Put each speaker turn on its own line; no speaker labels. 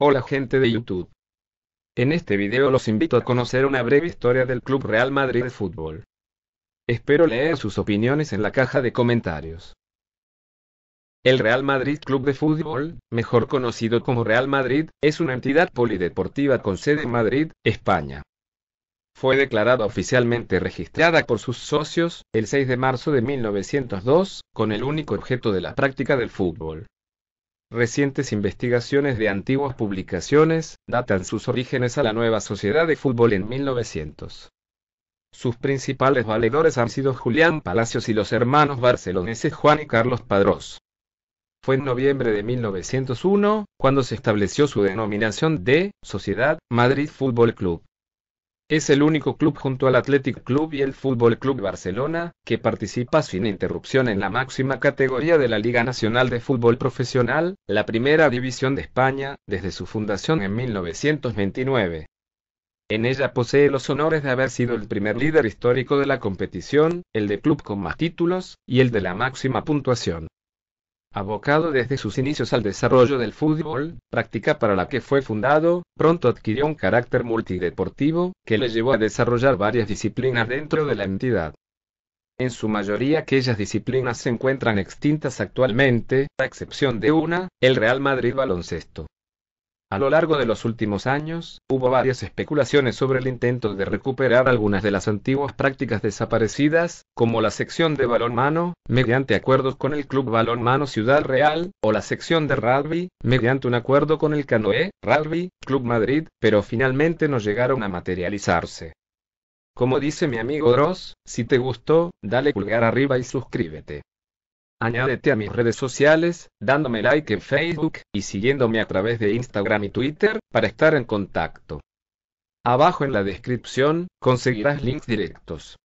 Hola gente de YouTube. En este video los invito a conocer una breve historia del Club Real Madrid de Fútbol. Espero leer sus opiniones en la caja de comentarios. El Real Madrid Club de Fútbol, mejor conocido como Real Madrid, es una entidad polideportiva con sede en Madrid, España. Fue declarada oficialmente registrada por sus socios el 6 de marzo de 1902, con el único objeto de la práctica del fútbol. Recientes investigaciones de antiguas publicaciones datan sus orígenes a la nueva sociedad de fútbol en 1900. Sus principales valedores han sido Julián Palacios y los hermanos barceloneses Juan y Carlos Padrós. Fue en noviembre de 1901 cuando se estableció su denominación de Sociedad Madrid Fútbol Club. Es el único club junto al Athletic Club y el Fútbol Club Barcelona que participa sin interrupción en la máxima categoría de la Liga Nacional de Fútbol Profesional, la primera división de España, desde su fundación en 1929. En ella posee los honores de haber sido el primer líder histórico de la competición, el de club con más títulos, y el de la máxima puntuación abocado desde sus inicios al desarrollo del fútbol, práctica para la que fue fundado, pronto adquirió un carácter multideportivo, que le llevó a desarrollar varias disciplinas dentro de la entidad. En su mayoría aquellas disciplinas se encuentran extintas actualmente, a excepción de una, el Real Madrid Baloncesto. A lo largo de los últimos años, hubo varias especulaciones sobre el intento de recuperar algunas de las antiguas prácticas desaparecidas, como la sección de balonmano, mediante acuerdos con el Club Balonmano Ciudad Real, o la sección de rugby, mediante un acuerdo con el Canoe, Rugby, Club Madrid, pero finalmente no llegaron a materializarse. Como dice mi amigo Dross, si te gustó, dale pulgar arriba y suscríbete. Añádete a mis redes sociales, dándome like en Facebook y siguiéndome a través de Instagram y Twitter para estar en contacto. Abajo en la descripción conseguirás links directos.